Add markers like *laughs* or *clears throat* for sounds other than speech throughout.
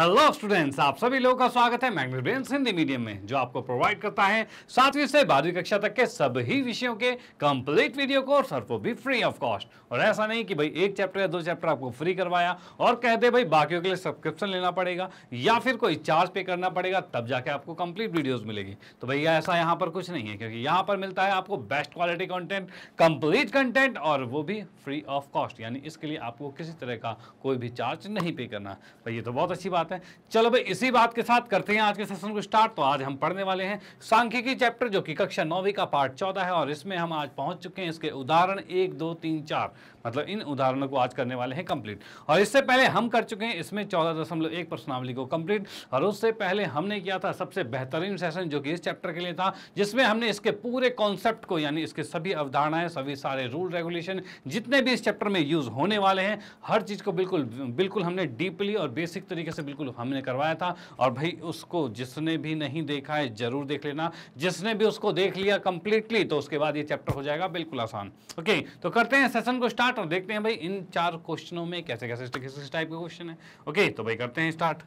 hello students आप सभी लोगों का स्वागत है मैग्नेट हिंदी मीडियम में जो आपको प्रोवाइड करता है सातवीं से बारहवीं कक्षा तक के सभी विषयों के कंप्लीट वीडियो कोर्स और वो भी फ्री ऑफ कॉस्ट और ऐसा नहीं कि भाई एक चैप्टर या दो चैप्टर आपको फ्री करवाया और कह दे भाई बाकियों के लिए सब्सक्रिप्शन लेना पड़ेगा या फिर कोई चार्ज पे करना पड़ेगा तब जाके आपको कंप्लीट वीडियोज मिलेगी तो भैया ऐसा यहाँ पर कुछ नहीं है क्योंकि यहाँ पर मिलता है आपको best quality content complete content और वो भी फ्री ऑफ कॉस्ट यानी इसके लिए आपको किसी तरह का कोई भी चार्ज नहीं पे करना भैया तो बहुत अच्छी बात बात है चलो भाई इसी बात के साथ करते हैं आज के सेशन को स्टार्ट तो आज हम पढ़ने वाले हैं सांख्यिकी चैप्टर जो कि कक्षा नौवीं का पार्ट चौदह है और इसमें हम आज पहुंच चुके हैं इसके उदाहरण एक दो तीन चार मतलब इन उदाहरणों को आज करने वाले हैं कंप्लीट और इससे पहले हम कर चुके हैं इसमें चौदह दशमलव एक प्रश्नावली को कंप्लीट और उससे पहले हमने किया था सबसे बेहतरीन सेशन जो कि इस चैप्टर के लिए था जिसमें हमने इसके पूरे कॉन्सेप्ट को यानी इसके सभी अवधारणाएं सभी सारे रूल रेगुलेशन जितने भी इस चैप्टर में यूज होने वाले हैं हर चीज़ को बिल्कुल बिल्कुल हमने डीपली और बेसिक तरीके से बिल्कुल हमने करवाया था और भाई उसको जिसने भी नहीं देखा है जरूर देख लेना जिसने भी उसको देख लिया कंप्लीटली तो उसके बाद ये चैप्टर हो जाएगा बिल्कुल आसान ओके तो करते हैं सेशन को स्टार्ट स्टार्ट और देखते हैं भाई इन चार क्वेश्चनों में कैसे कैसे किस टाइप के क्वेश्चन है ओके तो भाई करते हैं स्टार्ट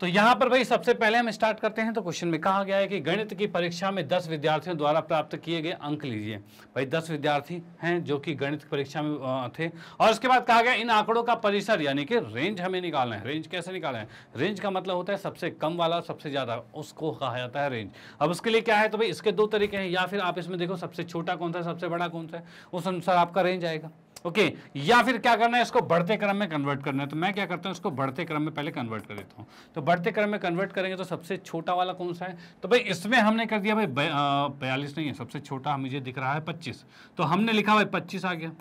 तो यहाँ पर भाई सबसे पहले हम स्टार्ट करते हैं तो क्वेश्चन में कहा गया है कि गणित की परीक्षा में 10 विद्यार्थियों द्वारा प्राप्त किए गए अंक लीजिए भाई 10 विद्यार्थी हैं जो कि गणित परीक्षा में थे और उसके बाद कहा गया इन आंकड़ों का परिसर यानी कि रेंज हमें निकालना है रेंज कैसे निकालना है रेंज का मतलब होता है सबसे कम वाला सबसे ज़्यादा उसको कहा जाता है रेंज अब उसके लिए क्या है तो भाई इसके दो तरीके हैं या फिर आप इसमें देखो सबसे छोटा कौन सा सबसे बड़ा कौन सा है उस अनुसार आपका रेंज आएगा ओके या फिर क्या करना है इसको बढ़ते क्रम में कन्वर्ट करना है तो मैं क्या करता हूँ इसको बढ़ते क्रम में पहले कन्वर्ट कर देता हूँ तो बढ़ते क्रम में कन्वर्ट करेंगे तो सबसे छोटा वाला कौन सा है तो भाई इसमें हमने कर दिया भाई बयालीस नहीं है सबसे छोटा मुझे दिख रहा है पच्चीस तो हमने लिखा भाई पच्चीस आ गया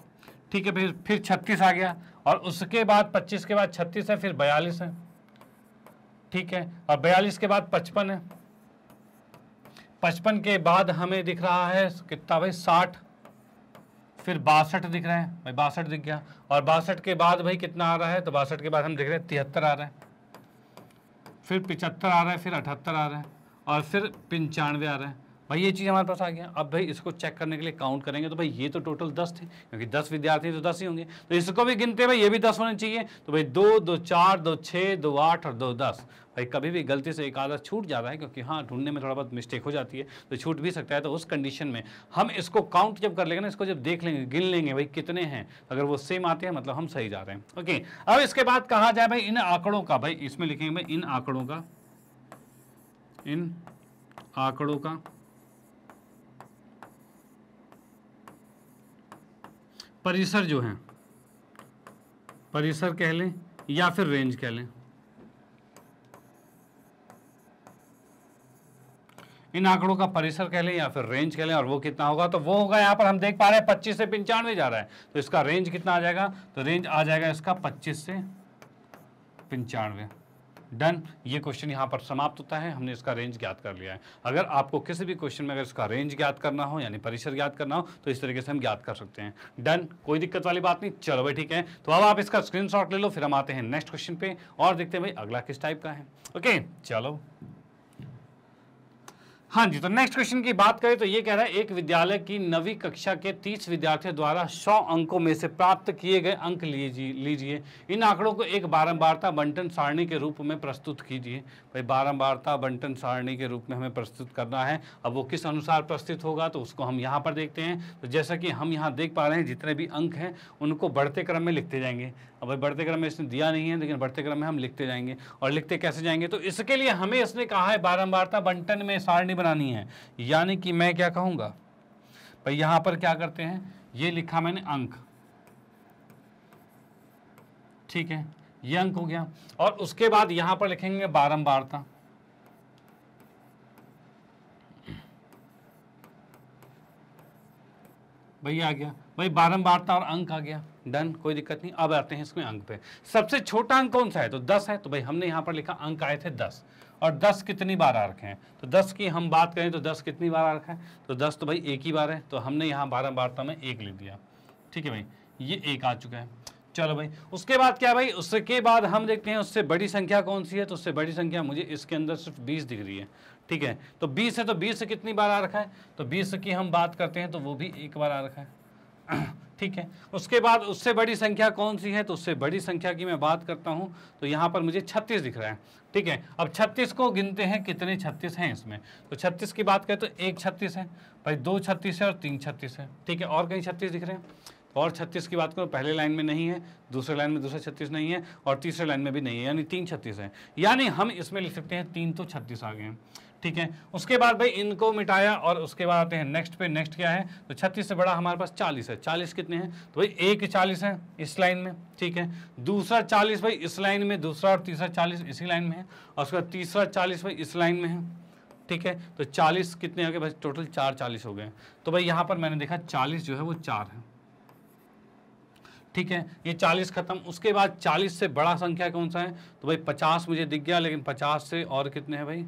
ठीक है फिर फिर छत्तीस आ गया और उसके बाद पच्चीस के बाद छत्तीस है फिर बयालीस है ठीक है और बयालीस के बाद पचपन है पचपन के बाद हमें दिख रहा है कितना भाई साठ फिर बासठ दिख रहे हैं भाई बासठ दिख गया और बासठ के बाद भाई कितना आ रहा है तो बासठ के बाद हम देख रहे हैं तिहत्तर आ रहे हैं फिर पिचहत्तर आ रहा है फिर अठहत्तर आ रहा है और फिर पंचानवे आ रहे हैं भाई ये चीज़ हमारे पास आ गया अब भाई इसको चेक करने के लिए काउंट करेंगे तो भाई ये तो टोटल दस थे क्योंकि दस विद्यार्थी तो दस ही होंगे तो इसको भी गिनते भाई ये भी दस होने चाहिए तो भाई दो दो चार दो छः दो आठ और दो दस भाई कभी भी गलती से एक आधा छूट जाता है क्योंकि हाँ ढूंढने में थोड़ा बहुत मिस्टेक हो जाती है तो छूट भी सकता है तो उस कंडीशन में हम इसको काउंट जब कर लेंगे ना इसको जब देख लेंगे गिन लेंगे भाई कितने हैं अगर वो सेम आते हैं मतलब हम सही जा रहे हैं ओके अब इसके बाद कहा जाए भाई इन आंकड़ों का भाई इसमें लिखेंगे भाई इन आंकड़ों का इन आंकड़ों का परिसर जो है परिसर कह लें या फिर रेंज कह लें इन आंकड़ों का परिसर कह लें या फिर रेंज कह लें और वो कितना होगा तो वो होगा यहां पर हम देख पा रहे हैं पच्चीस से पंचानवे जा रहा है तो इसका रेंज कितना आ जाएगा तो रेंज आ जाएगा इसका पच्चीस से पंचानवे डन ये क्वेश्चन यहाँ पर समाप्त होता है हमने इसका रेंज ज्ञात कर लिया है अगर आपको किसी भी क्वेश्चन में अगर इसका रेंज ज्ञात करना हो यानी परिसर ज्ञात करना हो तो इस तरीके से हम ज्ञात कर सकते हैं डन कोई दिक्कत वाली बात नहीं चलो भाई ठीक है तो अब आप इसका स्क्रीन ले लो फिर हम आते हैं नेक्स्ट क्वेश्चन पे और देखते हैं भाई अगला किस टाइप का है ओके चलो हाँ जी तो नेक्स्ट क्वेश्चन की बात करें तो ये कह रहा है एक विद्यालय की नवी कक्षा के 30 विद्यार्थियों द्वारा 100 अंकों में से प्राप्त किए गए अंक लीजिए इन आंकड़ों को एक बारंबारता बंटन सारणी के रूप में प्रस्तुत कीजिए भाई बारंबारता बंटन सारणी के रूप में हमें प्रस्तुत करना है अब वो किस अनुसार प्रस्तुत होगा तो उसको हम यहाँ पर देखते हैं तो जैसा कि हम यहाँ देख पा रहे हैं जितने भी अंक हैं उनको बढ़ते क्रम में लिखते जाएंगे अब भाई बढ़ते क्रम में इसने दिया नहीं है लेकिन बढ़ते क्रम में हम लिखते जाएंगे और लिखते कैसे जाएंगे तो इसके लिए हमें इसने कहा है बारम्बारता बंटन में सारणी बनानी है यानी कि मैं क्या कहूँगा भाई यहाँ पर क्या करते हैं ये लिखा मैंने अंक ठीक है ये अंक हो गया और उसके बाद यहाँ पर लिखेंगे बारम्बारता भाई आ गया भाई बारम्बारता और अंक आ गया डन कोई दिक्कत नहीं अब आते हैं इसमें अंक पे सबसे छोटा अंक कौन सा है तो दस है तो भाई हमने यहाँ पर लिखा अंक आए थे दस और दस कितनी बार आ रखे हैं तो दस की हम बात करें तो दस कितनी बार आ रखा है तो दस तो भाई एक ही बार है तो हमने यहाँ बारह बारता में एक लिख दिया ठीक है भाई ये एक आ चुका है चलो भाई उसके बाद क्या भाई उसके बाद हम देखते हैं उससे बड़ी संख्या कौन सी है तो उससे बड़ी संख्या मुझे इसके अंदर सिर्फ बीस दिख रही है ठीक है तो बीस है तो बीस से कितनी बार आ रखा है तो बीस की हम बात करते हैं तो वो भी एक बार आ रखा है *clears throat* ठीक है उसके बाद उससे बड़ी संख्या कौन सी है तो उससे बड़ी संख्या की मैं बात करता हूँ तो यहाँ पर मुझे 36 दिख रहा है ठीक है अब 36 को गिनते हैं कितने 36 हैं इसमें तो 36 की बात करें तो एक 36 है भाई दो 36 है और तीन 36 है ठीक है और कहीं 36 दिख रहे हैं तो और 36 की बात करो पहले लाइन में नहीं है दूसरे लाइन में दूसरा छत्तीस नहीं है और तीसरे लाइन में भी नहीं है यानी तीन छत्तीस है यानी हम इसमें लिख सकते हैं तीन तो छत्तीस आ गए हैं ठीक है उसके बाद भाई इनको मिटाया और उसके बाद आते हैं नेक्स्ट पे नेक्स्ट क्या है तो छत्तीस से बड़ा हमारे पास चालीस है चालीस कितने हैं तो भाई एक चालीस है इस लाइन में ठीक है दूसरा चालीस भाई इस लाइन में दूसरा और तीसरा चालीस इसी लाइन में है और उसके बाद तीसरा चालीस भाई इस लाइन में है ठीक है तो चालीस कितने हो गए भाई टोटल चार चालीस हो गए तो भाई यहाँ पर मैंने देखा चालीस जो है वो चार है ठीक है ये चालीस खत्म उसके बाद चालीस से बड़ा संख्या कौन सा है तो भाई पचास मुझे दिख गया लेकिन पचास से और कितने हैं भाई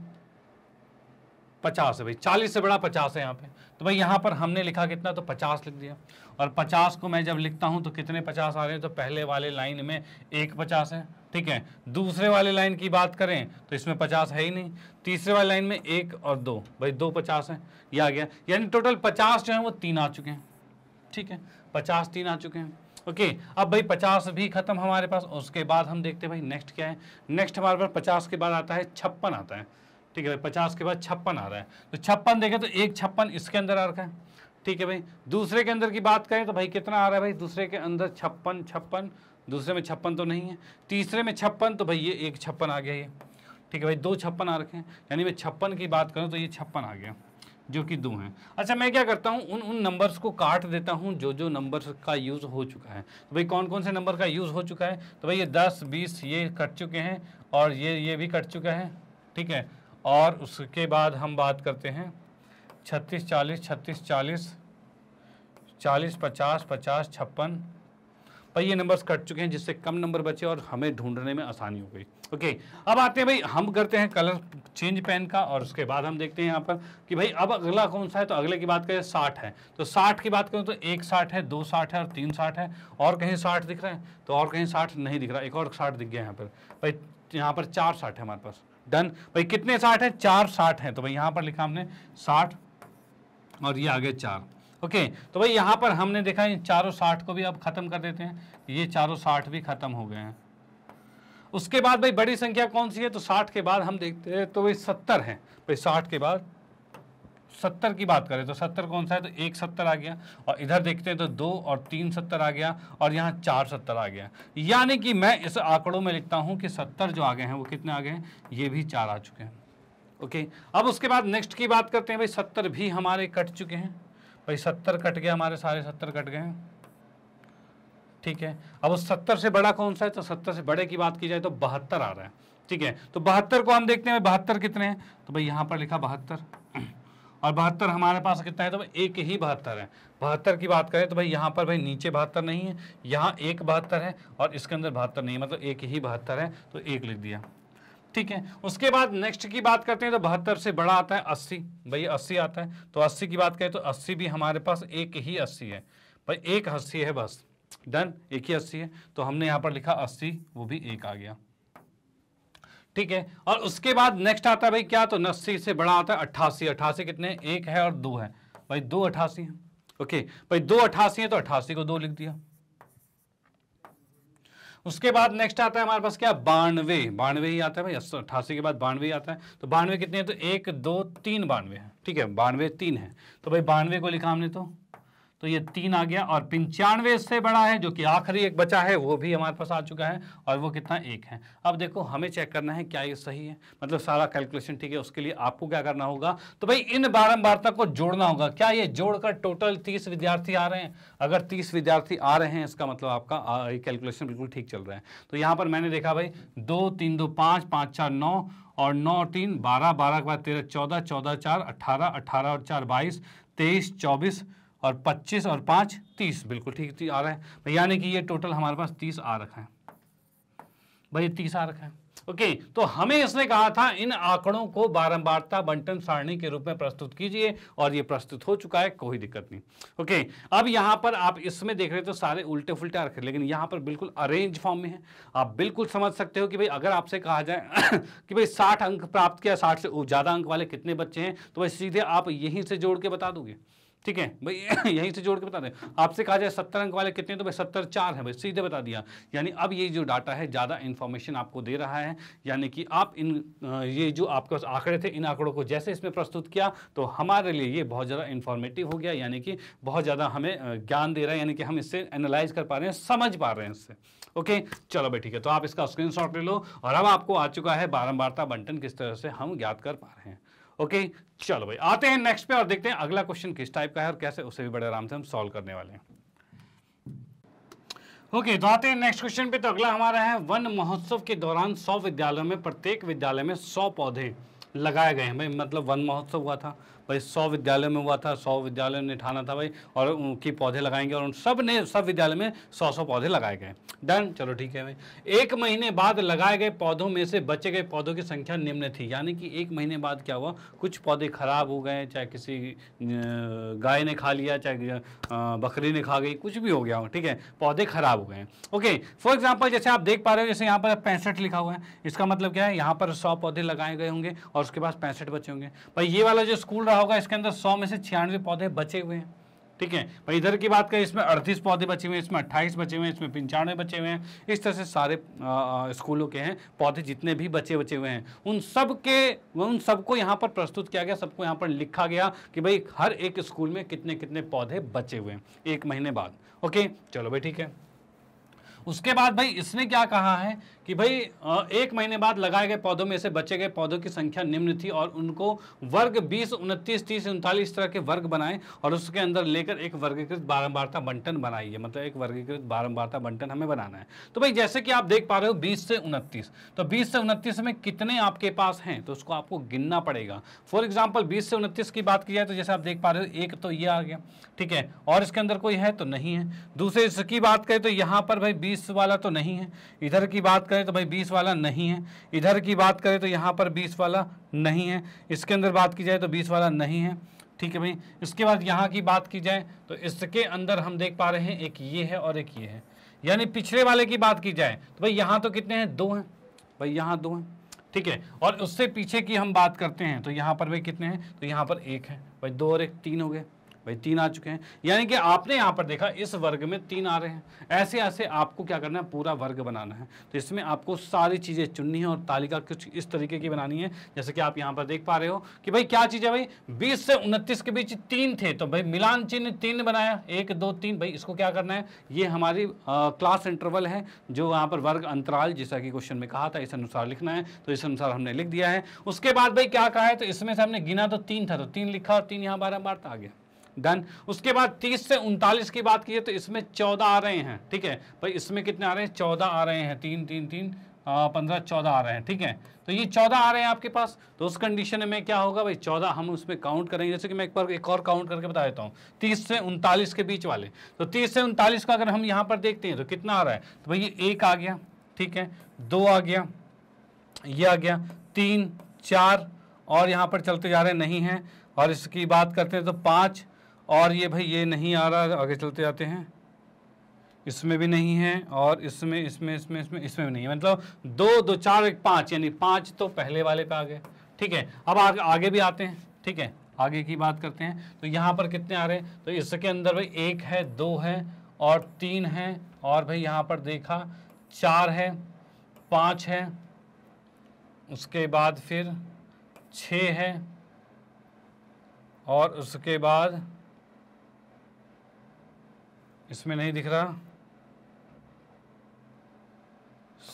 पचास है भाई चालीस से बड़ा पचास है यहाँ पे तो भाई यहाँ पर हमने लिखा कितना तो पचास लिख दिया और पचास को मैं जब लिखता हूँ तो कितने पचास आ रहे हैं तो पहले वाले लाइन में एक पचास है ठीक है दूसरे वाले लाइन की बात करें तो इसमें पचास है ही नहीं तीसरे वाले लाइन में एक और दो भाई दो पचास है ये आ गया यानी टोटल पचास जो है वो तीन आ चुके हैं ठीक है पचास तीन आ चुके हैं ओके okay, अब भाई पचास भी खत्म हमारे पास उसके बाद हम देखते हैं भाई नेक्स्ट क्या है नेक्स्ट हमारे पास पचास के बाद आता है छप्पन आता है ठीक है भाई पचास के बाद छप्पन आ रहा है तो छप्पन देखें तो एक छप्पन इसके अंदर आ रखा है ठीक है भाई दूसरे के अंदर की बात करें तो भाई कितना आ रहा है भाई दूसरे के अंदर छप्पन छप्पन दूसरे में छप्पन तो नहीं है तीसरे में छप्पन तो भाई ये एक छप्पन आ गया ये ठीक है भाई दो छप्पन आ रखे हैं यानी मैं छप्पन की बात करूँ तो ये छप्पन आ गया जो कि दो हैं अच्छा मैं क्या करता हूँ उन उन नंबर्स को काट देता हूँ जो जो नंबर्स का यूज़ हो चुका है तो भाई कौन कौन से नंबर का यूज़ हो चुका है तो भाई ये दस बीस ये कट चुके हैं और ये ये भी कट चुका है ठीक है और उसके बाद हम बात करते हैं छत्तीस चालीस छत्तीस चालीस चालीस पचास पचास छप्पन पर ये नंबर्स कट चुके हैं जिससे कम नंबर बचे और हमें ढूंढने में आसानी हो गई ओके अब आते हैं भाई हम करते हैं कलर चेंज पेन का और उसके बाद हम देखते हैं यहाँ पर कि भाई अब अगला कौन सा है तो अगले की बात करें साठ है तो साठ की बात करें तो एक साठ है दो साठ है और तीन साठ है और कहीं साठ दिख रहा है तो और कहीं साठ नहीं दिख रहा एक और साठ दिख गया यहाँ पर भाई यहाँ पर चार साठ है हमारे पास डन भाई कितने साठ हैं चार साठ हैं तो भाई यहाँ पर लिखा हमने साठ और ये आगे चार ओके तो भाई यहाँ पर हमने देखा इन चारों साठ को भी अब ख़त्म कर देते हैं ये चारों साठ भी ख़त्म हो गए हैं उसके बाद भाई बड़ी संख्या कौन सी है तो साठ के बाद हम देखते हैं तो भाई सत्तर हैं भाई साठ के बाद सत्तर की बात करें तो सत्तर कौन सा है तो एक सत्तर आ गया और इधर देखते हैं तो दो और तीन सत्तर आ गया और यहाँ चार सत्तर आ गया यानी कि मैं इस आंकड़ों में लिखता हूँ कि सत्तर जो आ गए हैं वो कितने आ गए हैं ये भी चार आ चुके हैं ओके अब उसके बाद नेक्स्ट की बात करते हैं भाई सत्तर भी हमारे कट चुके हैं भाई सत्तर कट गया हमारे सारे सत्तर कट गए हैं ठीक है अब उस सत्तर से बड़ा कौन सा है तो सत्तर से बड़े की बात की जाए तो बहत्तर आ रहा है ठीक है तो बहत्तर को हम देखते हैं बहत्तर कितने हैं तो भाई यहाँ पर लिखा बहत्तर और बहत्तर हमारे पास कितना है तो भाई एक ही बहत्तर है बहत्तर की बात करें तो भाई यहाँ पर भाई नीचे बहत्तर नहीं है यहाँ एक बहत्तर है और इसके अंदर बहत्तर नहीं है मतलब एक ही बहत्तर है तो एक लिख दिया ठीक है उसके बाद नेक्स्ट की बात करते हैं तो बहत्तर से बड़ा आता है अस्सी भैया अस्सी आता है तो अस्सी की बात करें तो अस्सी भी हमारे पास एक ही अस्सी है भाई एक अस्सी है बस डन एक ही अस्सी है तो हमने यहाँ पर लिखा अस्सी वो भी एक आ गया ठीक है और उसके बाद नेक्स्ट आता है भाई क्या तो नस्सी से बड़ा आता है अट्ठासी अट्ठासी कितने एक है और दो है भाई दो अठासी है ओके भाई दो अठासी है तो अट्ठासी को दो लिख दिया उसके बाद नेक्स्ट आता है हमारे पास क्या बानवे बानवे ही आता है भाई अट्ठासी के बाद बानवे आता है तो बानवे कितने हैं तो एक दो तीन बानवे है ठीक है बानवे तीन है तो भाई बानवे को लिखा हमने तो तो ये तीन आ गया और पंचानवे से बड़ा है जो कि आखिरी एक बचा है वो भी हमारे पास आ चुका है और वो कितना एक है अब देखो हमें चेक करना है क्या ये सही है मतलब सारा कैलकुलेशन ठीक है उसके लिए आपको क्या करना होगा तो भाई इन बारंबारता को जोड़ना होगा क्या ये जोड़कर टोटल तीस विद्यार्थी आ रहे हैं अगर तीस विद्यार्थी आ रहे हैं इसका मतलब आपका कैलकुलेशन बिल्कुल ठीक चल रहा है तो यहाँ पर मैंने देखा भाई दो तीन दो पाँच पाँच चार नौ और नौ तीन बारह बारह के बाद तेरह चौदह चौदह चार अट्ठारह अट्ठारह और चार बाईस तेईस चौबीस और 25 और 5 30 बिल्कुल ठीक आ रहा है भाई तो यानी कि ये टोटल हमारे पास 30 आ रखा है भाई तीस आ रखा है ओके okay, तो हमें इसने कहा था इन आंकड़ों को बारंबारता बंटन सारणी के रूप में प्रस्तुत कीजिए और ये प्रस्तुत हो चुका है कोई दिक्कत नहीं ओके okay, अब यहाँ पर आप इसमें देख रहे हो तो सारे उल्टे फुलटे आ रखे लेकिन यहाँ पर बिल्कुल अरेंज फॉर्म में है आप बिल्कुल समझ सकते हो कि भाई अगर आपसे कहा जाए *coughs* कि भाई साठ अंक प्राप्त किया साठ से ज़्यादा अंक वाले कितने बच्चे हैं तो भाई सीधे आप यहीं से जोड़ के बता दोगे ठीक है भाई *laughs* यहीं से जोड़ के बता दें आपसे कहा जाए सत्तर अंक वाले कितने तो भाई सत्तर चार है भाई सीधे बता दिया यानी अब ये जो डाटा है ज़्यादा इन्फॉर्मेशन आपको दे रहा है यानी कि आप इन ये जो आपके पास आंकड़े थे इन आंकड़ों को जैसे इसमें प्रस्तुत किया तो हमारे लिए ये बहुत ज़्यादा इन्फॉर्मेटिव हो गया यानी कि बहुत ज़्यादा हमें ज्ञान दे रहा है यानी कि हम इससे एनालाइज कर पा रहे हैं समझ पा रहे हैं इससे ओके चलो भाई ठीक है तो आप इसका स्क्रीन ले लो और अब आपको आ चुका है बारम्बारता बंटन किस तरह से हम ज्ञात कर पा रहे हैं ओके चलो भाई आते हैं नेक्स्ट पे और देखते हैं अगला क्वेश्चन किस टाइप का है और कैसे उसे भी बड़े आराम से हम सॉल्व करने वाले हैं ओके okay, तो आते हैं नेक्स्ट क्वेश्चन पे तो अगला हमारा है वन महोत्सव के दौरान सौ विद्यालयों में प्रत्येक विद्यालय में सौ पौधे लगाए गए हैं भाई मतलब वन महोत्सव हुआ था भाई सौ विद्यालयों में हुआ था सौ विद्यालयों ने ठाना था भाई और उनकी पौधे लगाएंगे और उन सब ने सब विद्यालय में सौ सौ पौधे लगाए गए डन चलो ठीक है भाई एक महीने बाद लगाए गए पौधों में से बचे गए पौधों की संख्या निम्न थी यानी कि एक महीने बाद क्या हुआ कुछ पौधे खराब हो गए चाहे किसी गाय ने खा लिया चाहे बकरी ने खा गई कुछ भी हो गया हो ठीक है पौधे खराब हो गए ओके फॉर एग्जाम्पल जैसे आप देख पा रहे हो जैसे यहाँ पर पैंसठ लिखा हुआ है इसका मतलब क्या है यहाँ पर सौ पौधे लगाए गए होंगे और उसके पास पैंसठ बचे होंगे भाई ये वाला जो स्कूल रहा रहा होगा इसके अंदर सौ में से छियानवे पौधे बचे हुए हैं ठीक है भाई इधर की बात करें इसमें अड़तीस पौधे बचे हुए हैं इसमें अट्ठाईस बचे हुए हैं इसमें पंचानवे बचे हुए हैं इस तरह से सारे स्कूलों के हैं पौधे जितने भी बचे बचे हुए हैं उन सब के उन सबको यहाँ पर प्रस्तुत किया गया सबको यहाँ पर लिखा गया कि भाई हर एक स्कूल में कितने कितने पौधे बचे हुए हैं एक महीने बाद ओके चलो भाई ठीक है उसके बाद भाई इसने क्या कहा है कि भाई एक महीने बाद लगाए गए पौधों में से बचे गए पौधों की संख्या निम्न थी और उनको वर्ग बीस उनतीस तीस उनतालीस तरह के वर्ग बनाए और उसके अंदर लेकर एक वर्गीकृत बारंबारता बंटन बनाइए मतलब एक वर्गीकृत बारंबारता बंटन हमें बनाना है तो भाई जैसे कि आप देख पा रहे हो बीस से उनतीस तो बीस से उनतीस में कितने आपके पास हैं तो उसको आपको गिनना पड़ेगा फॉर एग्जाम्पल बीस से उनतीस की बात की जाए तो जैसे आप देख पा रहे हो एक तो ये आ गया ठीक है और इसके अंदर कोई है तो नहीं है दूसरे इसकी बात करें तो यहाँ पर भाई बीस वाला तो नहीं है इधर की बात करें तो भाई बीस वाला नहीं है इधर की बात करें तो यहाँ पर बीस वाला नहीं है इसके अंदर बात की जाए तो बीस वाला नहीं है ठीक है भाई इसके बाद यहाँ की बात की जाए तो इसके अंदर हम देख पा रहे हैं एक ये है और एक ये है यानी पिछले वाले की बात की जाए तो भाई यहाँ तो कितने हैं दो हैं भाई यहाँ दो हैं ठीक है और उससे पीछे की हम बात करते हैं तो यहाँ पर भाई कितने हैं तो यहाँ पर एक है भाई दो और एक तीन हो गए भाई तीन आ चुके हैं यानी कि आपने यहाँ पर देखा इस वर्ग में तीन आ रहे हैं ऐसे ऐसे आपको क्या करना है पूरा वर्ग बनाना है तो इसमें आपको सारी चीज़ें चुननी है और तालिका कुछ इस तरीके की बनानी है जैसे कि आप यहाँ पर देख पा रहे हो कि भाई क्या चीज़ है भाई बीस से उनतीस के बीच तीन थे तो भाई मिलान चिन्ह तीन बनाया एक दो तीन भाई इसको क्या करना है ये हमारी क्लास इंटरवल है जो वहाँ पर वर्ग अंतराल जैसा कि क्वेश्चन में कहा था इस अनुसार लिखना है तो इस अनुसार हमने लिख दिया है उसके बाद भाई क्या कहा है तो इसमें से हमने गिना तो तीन था तो तीन लिखा और तीन यहाँ बारह बार था आ गया डन उसके बाद 30 से उनतालीस की बात की है तो इसमें 14 आ रहे हैं ठीक है भाई इसमें कितने आ रहे हैं 14 आ रहे हैं तीन तीन तीन पंद्रह चौदह आ रहे हैं ठीक है तो ये चौदह आ रहे हैं आपके पास तो उस कंडीशन में क्या होगा भाई चौदह हम उसमें काउंट करेंगे जैसे कि मैं एक बार एक और काउंट करके बता देता हूँ तीस से उनतालीस के बीच वाले तो तीस से उनतालीस का अगर हम यहाँ पर देखते हैं तो कितना आ रहा है तो भाई ये एक आ गया ठीक है दो आ गया ये आ गया तीन चार और यहाँ पर चलते जा रहे नहीं हैं और इसकी बात करते हैं तो पाँच और ये भाई ये नहीं आ रहा आगे चलते जाते हैं इसमें भी नहीं है और इसमें इसमें इसमें इसमें इसमें भी नहीं है मतलब दो दो चार एक पाँच यानी पाँच तो पहले वाले पे आ गए ठीक है अब आगे आगे भी आते हैं ठीक है आगे की बात करते हैं तो यहाँ पर कितने आ रहे हैं तो इसके अंदर भाई एक है दो है और तीन है और भाई यहाँ पर देखा चार है पाँच है उसके बाद फिर छ है और उसके बाद इसमें नहीं दिख रहा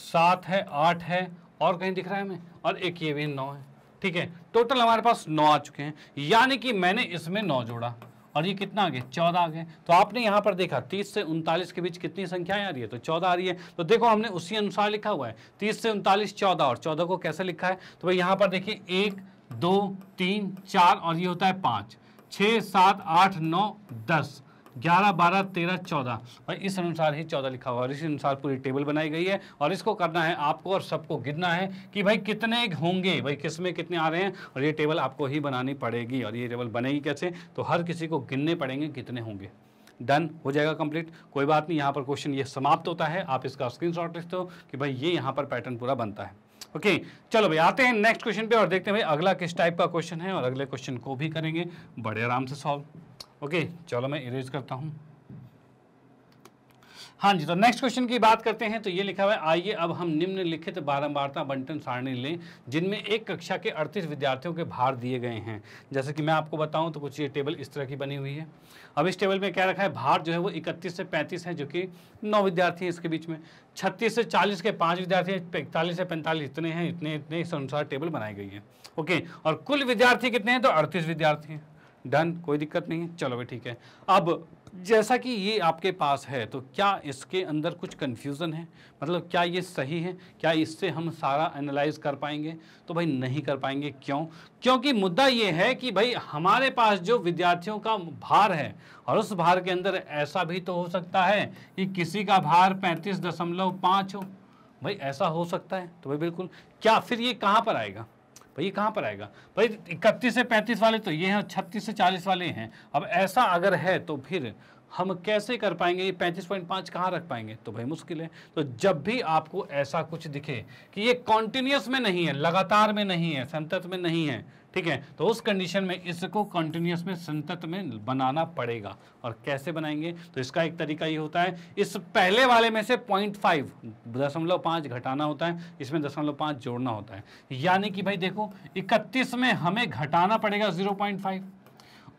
सात है आठ है और कहीं दिख रहा है हमें और एक ये भी नौ है ठीक है टोटल हमारे पास नौ आ चुके हैं यानी कि मैंने इसमें नौ जोड़ा और ये कितना आ गया चौदह आ गए तो आपने यहाँ पर देखा तीस से उनतालीस के बीच कितनी संख्याएं आ रही है तो चौदह आ रही है तो देखो हमने उसी अनुसार लिखा हुआ है तीस से उनतालीस चौदह और चौदह को कैसे लिखा है तो भाई यहाँ पर देखिए एक दो तीन चार और ये होता है पाँच छः सात आठ नौ दस ग्यारह बारह तेरह चौदह और इस अनुसार ही चौदह लिखा हुआ और इसी अनुसार पूरी टेबल बनाई गई है और इसको करना है आपको और सबको गिनना है कि भाई कितने होंगे भाई किस में कितने आ रहे हैं और ये टेबल आपको ही बनानी पड़ेगी और ये टेबल बनेगी कैसे तो हर किसी को गिनने पड़ेंगे कितने होंगे डन हो जाएगा कंप्लीट कोई बात नहीं यहाँ पर क्वेश्चन ये समाप्त होता है आप इसका स्क्रीन शॉट लिखते हो कि भाई ये यहाँ पर पैटर्न पूरा बनता है ओके okay, चलो भाई आते हैं नेक्स्ट क्वेश्चन पे और देखते हैं भाई अगला किस टाइप का क्वेश्चन है और अगले क्वेश्चन को भी करेंगे बड़े आराम से सॉल्व ओके चलो मैं इरेज करता हूं हाँ जी तो नेक्स्ट क्वेश्चन की बात करते हैं तो ये लिखा हुआ है आइए अब हम निम्नलिखित बारंबारता बंटन सारणी लें जिनमें एक कक्षा के 38 विद्यार्थियों के भार दिए गए हैं जैसे कि मैं आपको बताऊं तो कुछ ये टेबल इस तरह की बनी हुई है अब इस टेबल में क्या रखा है भार जो है वो 31 से 35 है जो कि नौ विद्यार्थी हैं इसके बीच में छत्तीस से चालीस के पाँच विद्यार्थी हैं पैंतालीस से पैंतालीस इतने हैं इतने इतने इस अनुसार टेबल बनाई गई है ओके और कुल विद्यार्थी कितने हैं तो अड़तीस विद्यार्थी हैं डन कोई दिक्कत नहीं है चलो भाई ठीक है अब जैसा कि ये आपके पास है तो क्या इसके अंदर कुछ कन्फ्यूज़न है मतलब क्या ये सही है क्या इससे हम सारा एनालाइज कर पाएंगे तो भाई नहीं कर पाएंगे क्यों क्योंकि मुद्दा ये है कि भाई हमारे पास जो विद्यार्थियों का भार है और उस भार के अंदर ऐसा भी तो हो सकता है कि किसी का भार पैंतीस दशमलव पाँच हो भाई ऐसा हो सकता है तो भाई बिल्कुल क्या फिर ये कहाँ पर आएगा भाई ये कहाँ पर आएगा भाई इकतीस से पैंतीस वाले तो ये हैं छत्तीस से चालीस वाले हैं अब ऐसा अगर है तो फिर हम कैसे कर पाएंगे ये पैंतीस पॉइंट पाँच कहाँ रख पाएंगे तो भाई मुश्किल है तो जब भी आपको ऐसा कुछ दिखे कि ये कॉन्टीन्यूस में नहीं है लगातार में नहीं है संतत में नहीं है ठीक है तो उस कंडीशन में इसको कंटिन्यूस में संतत में बनाना पड़ेगा और कैसे बनाएंगे तो इसका एक तरीका ये होता है इस पहले वाले में से पॉइंट फाइव दशमलव पाँच घटाना होता है इसमें दशमलव पाँच जोड़ना होता है यानी कि भाई देखो इकतीस में हमें घटाना पड़ेगा जीरो पॉइंट फाइव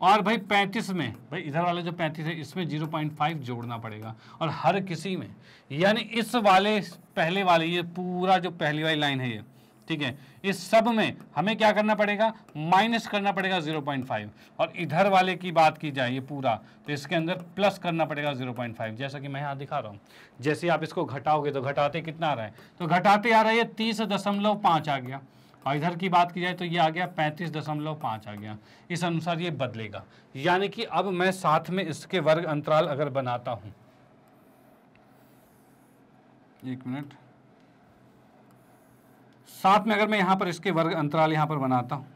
और भाई पैंतीस में भाई इधर वाले जो पैंतीस है इसमें जीरो पॉइंट फाइव जोड़ना पड़ेगा और हर किसी में यानी इस वाले पहले वाले ये पूरा जो पहली वाली लाइन है ये ठीक है इस सब में हमें क्या करना पड़ेगा माइनस करना पड़ेगा 0.5 और इधर वाले की बात की जाए ये पूरा तो इसके अंदर प्लस करना पड़ेगा 0.5 जैसा कि मैं यहाँ दिखा रहा हूँ जैसे आप इसको घटाओगे तो घटाते कितना आ रहा है तो घटाते आ रहा है तीस दशमलव पाँच आ गया और इधर की बात की जाए तो ये आ गया पैंतीस दशमलव पाँच आ गया इस अनुसार ये बदलेगा यानी कि अब मैं साथ में इसके वर्ग अंतराल अगर बनाता हूँ एक मिनट साथ में अगर मैं यहाँ पर इसके वर्ग अंतराल यहाँ पर बनाता हूँ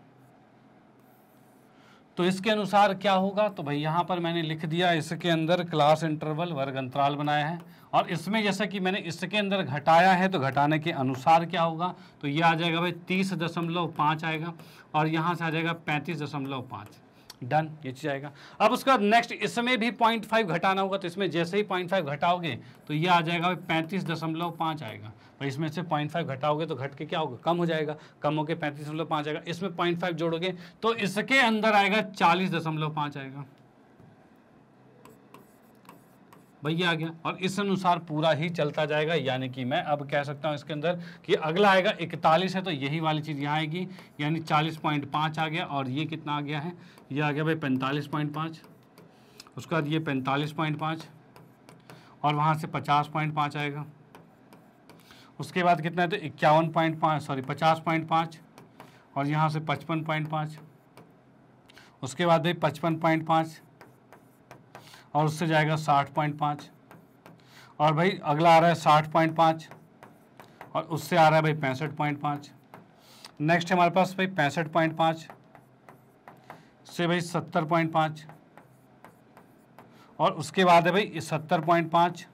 तो इसके अनुसार क्या होगा तो भाई यहाँ पर मैंने लिख दिया इसके अंदर क्लास इंटरवल वर्ग अंतराल बनाया है और इसमें जैसा कि मैंने इसके अंदर घटाया है तो घटाने के अनुसार क्या होगा तो ये आ जाएगा भाई तीस दशमलव पाँच आएगा और यहाँ से आ जाएगा पैंतीस दशमलव पाँच डन ये चीज़ आएगा अब उसका नेक्स्ट इसमें भी पॉइंट फाइव घटाना होगा तो इसमें जैसे ही पॉइंट फाइव घटाओगे तो ये आ जाएगा पैंतीस दशमलव पाँच आएगा भाई इसमें से पॉइंट फाइव घटाओगे तो घट के क्या होगा कम हो जाएगा कम होकर पैंतीस दशमलव पाँच आएगा इसमें पॉइंट फाइव जोड़ोगे तो इसके अंदर आएगा चालीस दशमलव पाँच आएगा भैया आ गया और इस अनुसार पूरा ही चलता जाएगा यानी कि मैं अब कह सकता हूँ इसके अंदर कि अगला आएगा इकतालीस है तो यही वाली चीज़ यहाँ आएगी यानी चालीस पॉइंट पाँच आ गया और ये कितना आ गया है ये आ गया भाई पैंतालीस पॉइंट पाँच उसके बाद ये पैंतालीस पॉइंट पाँच और वहाँ से पचास पॉइंट पाँच आएगा उसके बाद कितना है तो इक्यावन पॉइंट पाँच सॉरी पचास पॉइंट पाँच और यहाँ से पचपन पॉइंट पाँच उसके बाद भाई पचपन पॉइंट पाँच और उससे जाएगा साठ पॉइंट पाँच और भाई अगला आ रहा है साठ पॉइंट पाँच और उससे आ रहा है भाई पैंसठ पॉइंट पाँच नेक्स्ट हमारे पास भाई पैंसठ पॉइंट पाँच से भाई सत्तर पॉइंट पाँच और उसके बाद है भाई सत्तर पॉइंट पाँच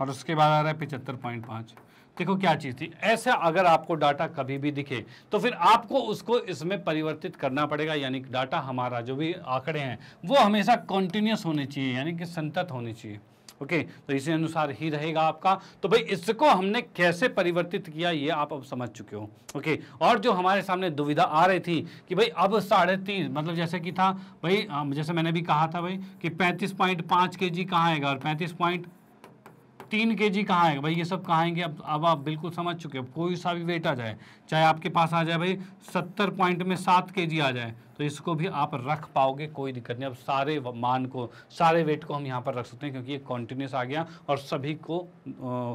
और उसके बाद आ रहा है पिचहत्तर पॉइंट पाँच देखो क्या चीज़ थी ऐसा अगर आपको डाटा कभी भी दिखे तो फिर आपको उसको इसमें परिवर्तित करना पड़ेगा यानी डाटा हमारा जो भी आंकड़े हैं वो हमेशा कॉन्टिन्यूस होने चाहिए यानी कि संतत होने चाहिए ओके okay, तो इसी अनुसार ही रहेगा आपका तो भाई इसको हमने कैसे परिवर्तित किया ये आप अब समझ चुके हो ओके okay, और जो हमारे सामने दुविधा आ रही थी कि भाई अब साढ़े तीन मतलब जैसे कि था भाई जैसे मैंने भी कहा था भाई कि पैंतीस पॉइंट पांच के जी कहाँ आएगा और पैंतीस पॉइंट तीन के जी कहाँ आएगा भाई ये सब कहाँ आएंगे अब अब आप बिल्कुल समझ चुके हो कोई सा भी वेट आ जाए चाहे आपके पास आ जाए भाई सत्तर पॉइंट में सात के जी आ जाए तो इसको भी आप रख पाओगे कोई दिक्कत नहीं अब सारे मान को सारे वेट को हम यहाँ पर रख सकते हैं क्योंकि ये कॉन्टीन्यूस आ गया और सभी को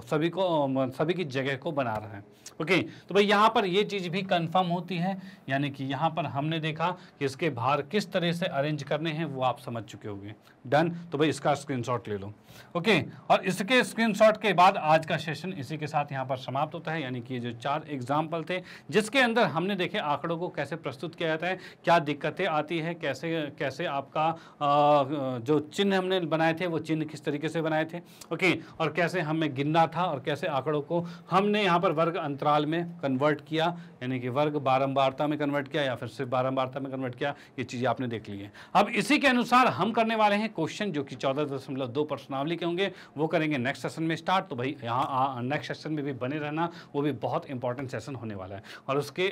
सभी को सभी की जगह को बना रहा है ओके तो भाई यहाँ पर ये चीज़ भी कन्फर्म होती है यानी कि यहाँ पर हमने देखा कि इसके भार किस तरह से अरेंज करने हैं वो आप समझ चुके होंगे डन तो भाई इसका स्क्रीन ले लो ओके और इसके स्क्रीनशॉट के बाद आज का सेशन इसी के साथ यहाँ पर समाप्त होता है यानी कि जो चार एग्जाम्पल थे जिसके अंदर हमने देखे आंकड़ों को कैसे प्रस्तुत किया जाता है क्या दिक्कतें आती हैं कैसे कैसे आपका आ, जो चिन्ह हमने बनाए थे वो चिन्ह किस तरीके से बनाए थे ओके और कैसे हमें गिनना था और कैसे आंकड़ों को हमने यहाँ पर वर्ग अंतराल में कन्वर्ट किया यानी कि वर्ग बारम्बारता में कन्वर्ट किया या फिर सिर्फ बारम्बारता में कन्वर्ट किया ये चीज़ें आपने देख ली है अब इसी के अनुसार हम करने वाले हैं क्वेश्चन जो कि चौदह दशमलव दो प्रश्नावली के होंगे वो करेंगे नेक्स्ट सेशन में स्टार्ट तो भाई यहाँ नेक्स्ट सेशन में भी बने रहना वो भी बहुत इंपॉर्टेंट सेशन होने वाला है और उसके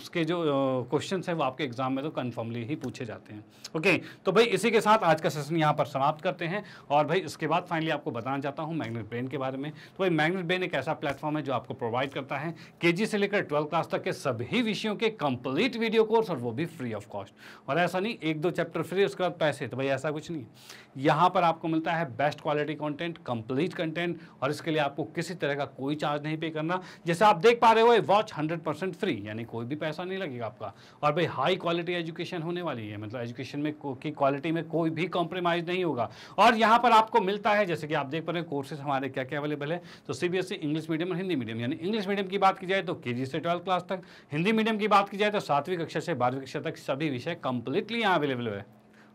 उसके जो क्वेश्चन हैं वो आपके एग्जाम में तो कन्फर्मली ही पूछे जाते हैं ओके तो भाई इसी के साथ आज का सेशन यहाँ पर समाप्त करते हैं और भाई इसके बाद फाइनली आपको बताना चाहता हूँ मैग्नेट ब्रेन के बारे में तो भाई मैग्नेट ब्रेन एक ऐसा प्लेटफॉर्म है जो आपको प्रोवाइड करता है के से लेकर ट्वेल्थ क्लास तक के सभी विषयों के कंप्लीट वीडियो कोर्स और वो भी फ्री ऑफ कॉस्ट और ऐसा नहीं एक दो चैप्टर फ्री उसके बाद पैसे तो भाई ऐसा कुछ नहीं यहाँ पर आपको मिलता है best quality content complete content और इसके लिए आपको किसी तरह का कोई चार्ज नहीं पे करना जैसे आप देख पा रहे हो वॉच हंड्रेड फ्री यानी कोई भी पैसा नहीं लगेगा आपका और भाई हाई क्वालिटी एजुकेशन होने वाली है मतलब एजुकेशन में की क्वालिटी में कोई भी कॉम्प्रोमाइज़ नहीं होगा और यहाँ पर आपको मिलता है जैसे कि आप देख पा रहे हैं कोर्सेज हमारे क्या क्या अवेलेबल है तो सीबीएसई इंग्लिश मीडियम और हिंदी मीडियम यानी इंग्लिश मीडियम की बात की जाए तो के से ट्वेल्थ क्लास तक हिंदी मीडियम की बात की जाए तो सातवीं कक्षा से बारहवीं कक्षा तक सभी विषय कंप्लीटली यहाँ अवेलेबल है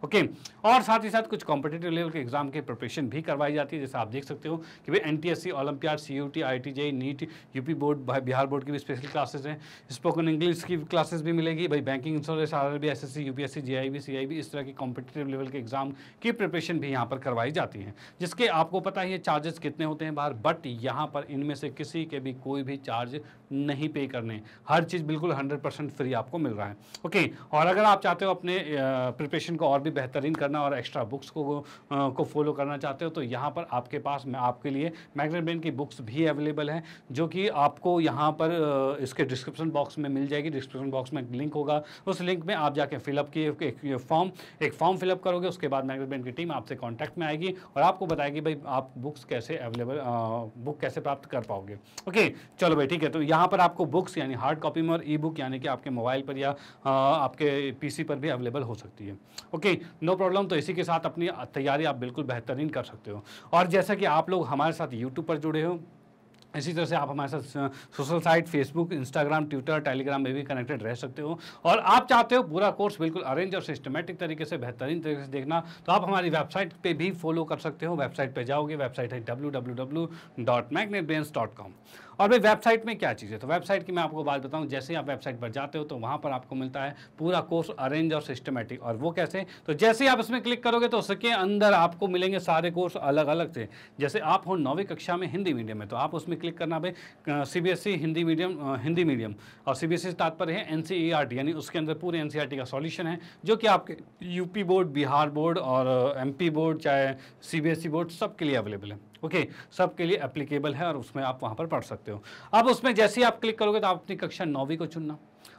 ओके और साथ ही साथ कुछ कॉम्पिटेटिव लेवल के एग्जाम की प्रिपरेशन भी करवाई जाती है जैसे आप देख सकते हो कि भाई N T S C olympiad C U T I T J NEET UP board Bihar board की भी स्पेशल क्लासेस हैं स्पोकन इंग्लिश की क्लासेस भी मिलेगी भाई banking insurance R B S S C U P S C J I B C I B इस तरह की कॉम्पिटेटिव लेवल के एग्जाम की प्रिपरेशन भी यहाँ पर करवाई जाती है जिसके आपको पता ही है चार्जेस कितने होते हैं बाहर बट यहाँ पर इनमें से किसी के भी कोई भी चार्ज नहीं पे करने हर चीज़ बिल्कुल हंड्रेड परसेंट फ्री आपको मिल रहा है ओके और अगर आप चाहते हो अपने प्रिपरेशन को और भी यदि बेहतरीन करना और एक्स्ट्रा बुक्स को को फॉलो करना चाहते हो तो यहाँ पर आपके पास मैं आपके लिए मैगनेट ब्रेन की बुक्स भी अवेलेबल हैं जो कि आपको यहाँ पर इसके डिस्क्रिप्शन बॉक्स में मिल जाएगी डिस्क्रिप्शन बॉक्स में लिंक होगा उस लिंक में आप जाके फिलअप किए एक फॉर्म एक फॉर्म फिलअप करोगे उसके बाद मैगनेट ब्रेन की टीम आपसे कॉन्टैक्ट में आएगी और आपको बताएगी भाई आप बुक्स कैसे अवेलेबल बुक कैसे प्राप्त कर पाओगे ओके चलो भाई ठीक है तो यहाँ पर आपको बुक्स यानी हार्ड कॉपी में और ई बुक यानी कि आपके मोबाइल पर या आपके पी पर भी अवेलेबल हो सकती है ओके नो प्रॉब्लम तो इसी के साथ अपनी तैयारी आप बिल्कुल बेहतरीन कर सकते हो और जैसा कि आप लोग हमारे साथ यूट्यूब पर जुड़े हो इसी तरह से आप हमारे साथ social site Facebook Instagram Twitter Telegram में भी कनेक्टेड रह सकते हो और आप चाहते हो पूरा कोर्स बिल्कुल अरेंज और सिस्टमेटिक तरीके से बेहतरीन तरीके से देखना तो आप हमारी वेबसाइट पे भी फॉलो कर सकते हो वेबसाइट पे जाओगे वेबसाइट है डब्ल्यू और भाई वेबसाइट में क्या चीज़ है तो वेबसाइट की मैं आपको बात बताऊँ जैसे आप वेबसाइट पर जाते हो तो वहाँ पर आपको मिलता है पूरा कोर्स अरेंज और सिस्टमेटिक और वो कैसे तो जैसे ही आप इसमें क्लिक करोगे तो उसके अंदर आपको मिलेंगे सारे कोर्स अलग अलग से जैसे आप हो नौवीं कक्षा में हिंदी मीडियम में तो आप उसमें क्लिक करना भाई C B S E Hindi medium Hindi medium और सी बी एस ई तात्पर्य है N C E R T यानी उसके अंदर पूरे एन सी आर टी का सॉल्यूशन है जो कि आपके यूपी बोर्ड बिहार बोर्ड और एमपी बोर्ड चाहे सीबीएसई बोर्ड e सबके लिए अवेलेबल है ओके सबके लिए एप्लीकेबल है और उसमें आप वहाँ पर पढ़ सकते हो अब उसमें जैसे ही आप क्लिक करोगे तो आप अपनी कक्षा नौवीं को चुनना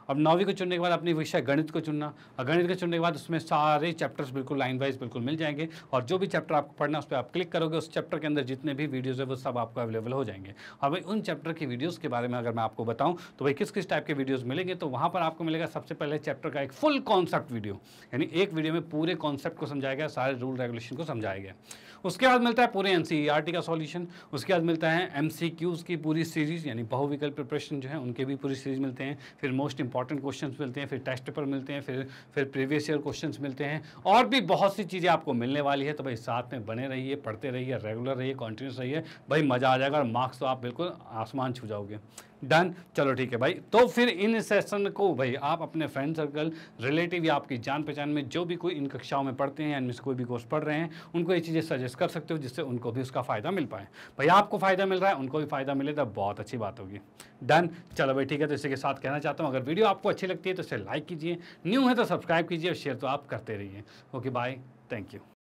अब नौवीं को चुनने के बाद अपने विषय गणित को चुनना और गणित को चुनने के बाद उसमें सारे चैप्टर्स बिल्कुल लाइन वाइज बिल्कुल मिल जाएंगे और जो भी चैप्टर आपको पढ़ना उस पर आप क्लिक करोगे उस चैप्टर के अंदर जितने भी वीडियोज़ है वो सब आपको अवेलेबल हो जाएंगे और भाई उन चैप्टर की वीडियोज़ के बारे में अगर मैं आपको बताऊँ तो भाई किस किस टाइप के वीडियोज़ मिलेंगे तो वहाँ पर आपको मिलेगा सबसे पहले चैप्टर का एक फुल कॉन्सेप्ट वीडियो यानी एक वीडियो में पूरे कॉन्सेप्ट को समझाया गया सारे रूल रेगुलेशन को समझाया गया उसके बाद मिलता है पूरे एन e का सॉल्यूशन उसके बाद मिलता है एम की पूरी सीरीज़ यानी बहुविकल्प प्रिपरेशन जो है उनके भी पूरी सीरीज़ मिलते हैं फिर मोस्ट इंपॉर्टेंट क्वेश्चन मिलते हैं फिर टेस्ट पेपर मिलते हैं फिर फिर प्रीवियस ईयर क्वेश्चन मिलते हैं और भी बहुत सी चीज़ें आपको मिलने वाली है तो भाई साथ में बने रहिए पढ़ते रहिए रेगुलर रहिए कॉन्टिन्यूस रहिए भाई मज़ा आ जाएगा और मार्क्स तो आप बिल्कुल आसमान छू जाओगे डन चलो ठीक है भाई तो फिर इन सेशन को भाई आप अपने फ्रेंड सर्कल रिलेटिव या आपकी जान पहचान में जो भी कोई इन कक्षाओं में पढ़ते हैं या इनमें से कोई भी कोर्स पढ़ रहे हैं उनको ये चीज़ें सजेस्ट कर सकते हो जिससे उनको भी उसका फ़ायदा मिल पाए भाई आपको फ़ायदा मिल रहा है उनको भी फ़ायदा मिले तो बहुत अच्छी बात होगी डन चलो भाई ठीक है तो इसी के साथ कहना चाहता हूँ अगर वीडियो आपको अच्छी लगती है तो इसे लाइक कीजिए न्यू है तो सब्सक्राइब कीजिए और शेयर तो आप करते रहिए ओके बाय थैंक यू